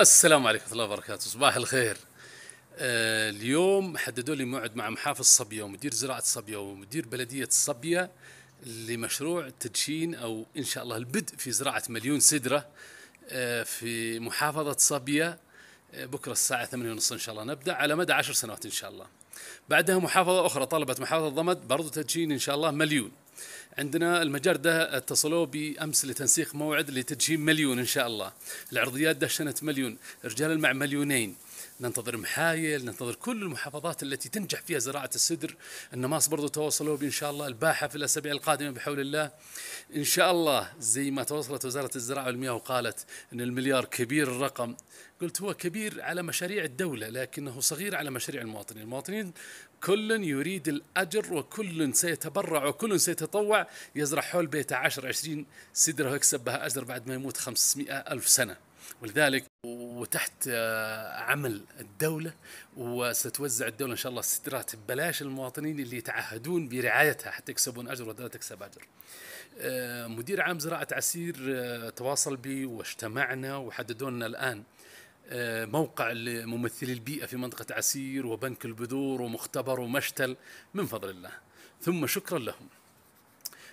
السلام عليكم ورحمة الله وبركاته، صباح الخير. آه اليوم حددوا لي موعد مع محافظ صبية ومدير زراعة صبية ومدير بلدية صبية لمشروع تدشين أو إن شاء الله البدء في زراعة مليون سدرة آه في محافظة صبية آه بكرة الساعة 8:30 إن شاء الله نبدأ على مدى 10 سنوات إن شاء الله. بعدها محافظة أخرى طلبت محافظة ضمد برضو تدشين إن شاء الله مليون. عندنا المجار ده اتصلوا بي امس لتنسيق موعد لتدشين مليون ان شاء الله العرضيات دشنت مليون رجال المع مليونين ننتظر محايل ننتظر كل المحافظات التي تنجح فيها زراعة السدر النماص برضو تواصلوا بإن شاء الله الباحة في الأسابيع القادمة بحول الله إن شاء الله زي ما تواصلت وزارة الزراعة والمياه وقالت أن المليار كبير الرقم قلت هو كبير على مشاريع الدولة لكنه صغير على مشاريع المواطنين المواطنين كل يريد الأجر وكل سيتبرع وكل سيتطوع يزرع حول بيته 10 20 سدرة ويكسب بها أجر بعد ما يموت خمسمائة ألف سنة ولذلك وتحت آه، عمل الدولة وستوزع الدولة إن شاء الله السترات ببلاش المواطنين اللي يتعهدون برعايتها حتى يكسبون أجر ولا تكسب أجر آه، مدير عام زراعة عسير آه، تواصل بي واجتمعنا وحددوا لنا الآن موقع لممثلي البيئة في منطقة عسير وبنك البذور ومختبر ومشتل من فضل الله ثم شكرا لهم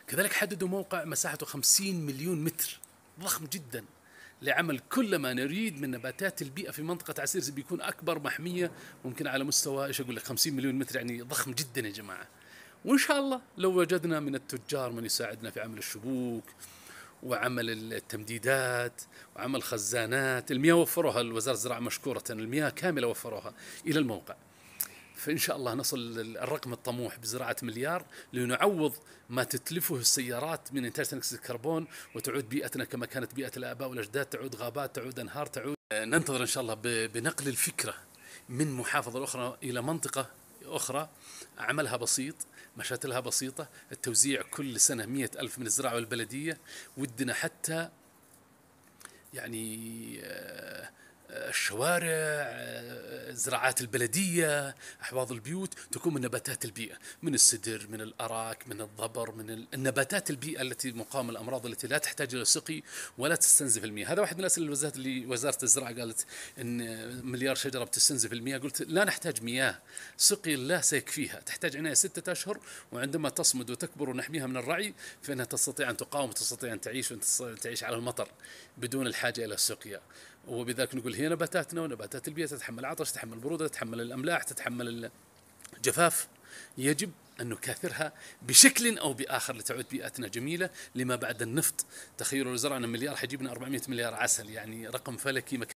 كذلك حددوا موقع مساحته 50 مليون متر ضخم جدا لعمل كل ما نريد من نباتات البيئه في منطقه عسير بيكون اكبر محميه ممكن على مستوى ايش اقول لك 50 مليون متر يعني ضخم جدا يا جماعه. وان شاء الله لو وجدنا من التجار من يساعدنا في عمل الشبوك وعمل التمديدات وعمل خزانات المياه وفروها الوزارة الزراعة مشكورة المياه كاملة وفروها إلى الموقع فان شاء الله نصل الرقم الطموح بزراعه مليار لنعوض ما تتلفه السيارات من انتاج ثاني الكربون وتعود بيئتنا كما كانت بيئه الاباء والاجداد تعود غابات تعود انهار تعود آه، ننتظر ان شاء الله بنقل الفكره من محافظه اخرى الى منطقه أخرى عملها بسيط مشاتلها بسيطة التوزيع كل سنة مية ألف من الزراعة والبلدية ودنا حتى يعني آه الشوارع زراعات البلدية أحواض البيوت تكون من نباتات البيئة من السدر من الأراك من الضبر من النباتات البيئة التي مقاومة الأمراض التي لا تحتاج إلى سقي ولا تستنزف المياه هذا واحد من الأسئلة اللي وزارة الزراعة قالت أن مليار شجرة بتستنزف المياه قلت لا نحتاج مياه سقي لا سيكفيها تحتاج عناية ستة أشهر وعندما تصمد وتكبر ونحميها من الرعي فإنها تستطيع أن تقاوم وتستطيع أن تعيش وأن تعيش على المطر بدون الحاجة إلى السقيا وبذلك نقول هي نباتاتنا ونباتات البيئة تتحمل العطش تتحمل البرودة تتحمل الأملاح تتحمل الجفاف يجب أن نكاثرها بشكل أو بآخر لتعود بيئتنا جميلة لما بعد النفط تخيلوا لو زرعنا مليار حيجيبنا 400 مليار عسل يعني رقم فلكي ما